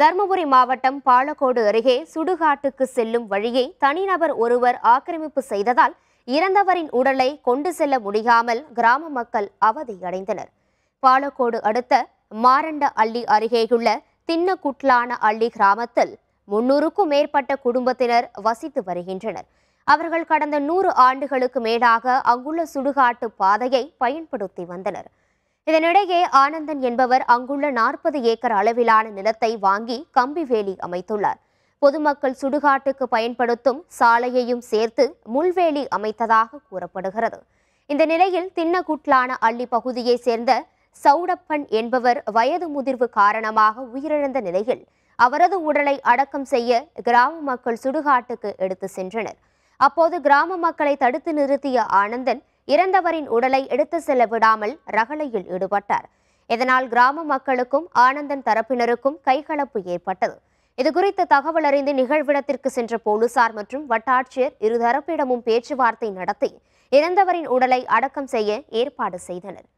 தருமபுரி மாவட்டம் பாலக்கோடு அருகே சுடுகாட்டுக்கு செல்லும் வழியை தனிநபர் ஒருவர் ஆக்கிரமிப்பு செய்ததால் இறந்தவரின் உடலை கொண்டு செல்ல முடியாமல் கிராம மக்கள் அவதியடைந்தனர் பாலக்கோடு அடுத்த மாரண்ட அள்ளி அருகேயுள்ள தின்னக்குட்லான அள்ளி கிராமத்தில் முன்னூறுக்கும் மேற்பட்ட குடும்பத்தினர் வசித்து வருகின்றனர் அவர்கள் கடந்த நூறு ஆண்டுகளுக்கு மேலாக அங்குள்ள சுடுகாட்டு பாதையை பயன்படுத்தி வந்தனர் இதனிடையே ஆனந்தன் என்பவர் அங்குள்ள நாற்பது ஏக்கர் அளவிலான நிலத்தை வாங்கி கம்பி வேலி அமைத்துள்ளார் பொதுமக்கள் சுடுகாட்டுக்கு பயன்படுத்தும் சாலையையும் சேர்த்து முள்வேலி அமைத்ததாக கூறப்படுகிறது இந்த நிலையில் தின்னகுட்லான அள்ளி பகுதியைச் சேர்ந்த சௌடப்பன் என்பவர் வயது முதிர்வு காரணமாக உயிரிழந்த நிலையில் அவரது உடலை அடக்கம் செய்ய கிராம மக்கள் சுடுகாட்டுக்கு எடுத்து சென்றனர் அப்போது கிராம மக்களை தடுத்து நிறுத்திய ஆனந்தன் இறந்தவரின் உடலை எடுத்து செல்ல விடாமல் ரகளையில் ஈடுபட்டார் இதனால் கிராம மக்களுக்கும் ஆனந்தன் தரப்பினருக்கும் கைகலப்பு ஏற்பட்டது இதுகுறித்த தகவல் அறிந்து நிகழ்விடத்திற்கு சென்ற போலீசார் மற்றும் வட்டாட்சியர் இருதரப்பிடமும் பேச்சுவார்த்தை நடத்தி இறந்தவரின் உடலை அடக்கம் செய்ய ஏற்பாடு செய்தனர்